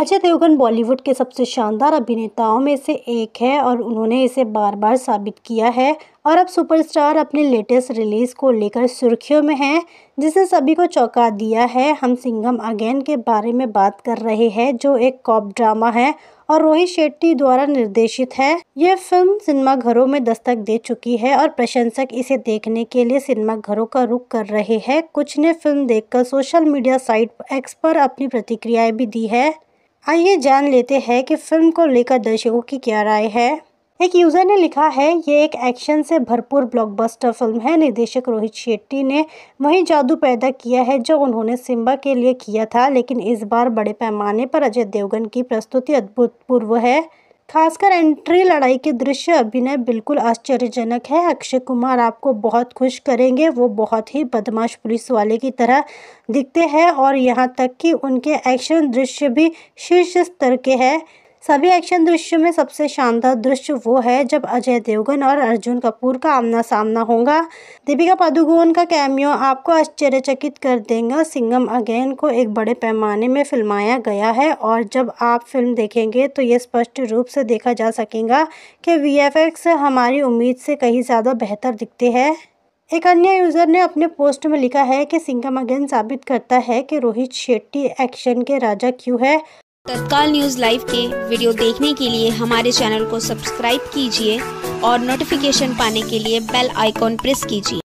अजय देवगन बॉलीवुड के सबसे शानदार अभिनेताओं में से एक है और उन्होंने इसे बार बार साबित किया है और अब सुपरस्टार अपने लेटेस्ट रिलीज़ को लेकर सुर्खियों में हैं जिसे सभी को चौंका दिया है हम सिंघम अगेन के बारे में बात कर रहे हैं जो एक कॉप ड्रामा है और रोहित शेट्टी द्वारा निर्देशित है यह फिल्म सिनेमाघरों में दस्तक दे चुकी है और प्रशंसक इसे देखने के लिए सिनेमाघरों का रुख कर रहे हैं कुछ ने फिल्म देखकर सोशल मीडिया साइट एक्स पर अपनी प्रतिक्रियाएं भी दी है आइए जान लेते हैं कि फिल्म को लेकर दर्शकों की क्या राय है एक यूज़र ने लिखा है ये एक एक्शन से भरपूर ब्लॉकबस्टर फिल्म है निर्देशक रोहित शेट्टी ने वही जादू पैदा किया है जो उन्होंने सिम्बा के लिए किया था लेकिन इस बार बड़े पैमाने पर अजय देवगन की प्रस्तुति अद्भुत पूर्व है खासकर एंट्री लड़ाई के दृश्य अभिनय बिल्कुल आश्चर्यजनक है अक्षय कुमार आपको बहुत खुश करेंगे वो बहुत ही बदमाश पुलिस वाले की तरह दिखते हैं और यहाँ तक कि उनके एक्शन दृश्य भी शीर्ष स्तर के हैं सभी एक्शन दृश्य में सबसे शानदार दृश्य वो है जब अजय देवगन और अर्जुन कपूर का आमना सामना होगा दीपिका पादुकोण का कैमियो आपको आश्चर्यचकित कर देगा सिंगम अगेन को एक बड़े पैमाने में फिल्माया गया है और जब आप फिल्म देखेंगे तो ये स्पष्ट रूप से देखा जा सकेगा कि वी हमारी उम्मीद से कहीं ज़्यादा बेहतर दिखते हैं एक अन्य यूज़र ने अपने पोस्ट में लिखा है कि सिंगम अगेन साबित करता है कि रोहित शेट्टी एक्शन के राजा क्यों है तत्काल न्यूज़ लाइव के वीडियो देखने के लिए हमारे चैनल को सब्सक्राइब कीजिए और नोटिफिकेशन पाने के लिए बेल आइकॉन प्रेस कीजिए